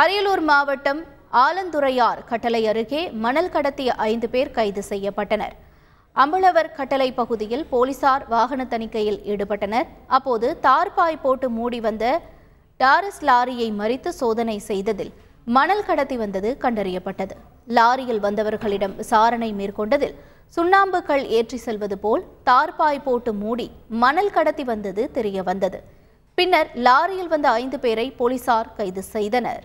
அரியலூர் மாவட்டம் ஆலந்துறையார் கட்டளை அருகே மணல் கடத்திய ஐந்து பேர் கைது செய்யப்பட்டனர் அம்பளவர் கட்டளை பகுதியில் போலீசார் வாகன தணிக்கையில் ஈடுபட்டனர் அப்போது தார்பாய் போட்டு மூடி வந்த டாரஸ் லாரியை மறித்து சோதனை செய்ததில் மணல் கடத்தி வந்தது கண்டறியப்பட்டது லாரியில் வந்தவர்களிடம் விசாரணை மேற்கொண்டதில் சுண்ணாம்புகள் ஏற்றி செல்வது போல் தார்பாய் போட்டு மூடி மணல் கடத்தி வந்தது தெரிய வந்தது பின்னர் லாரியில் வந்த ஐந்து பேரை போலீசார் கைது செய்தனர்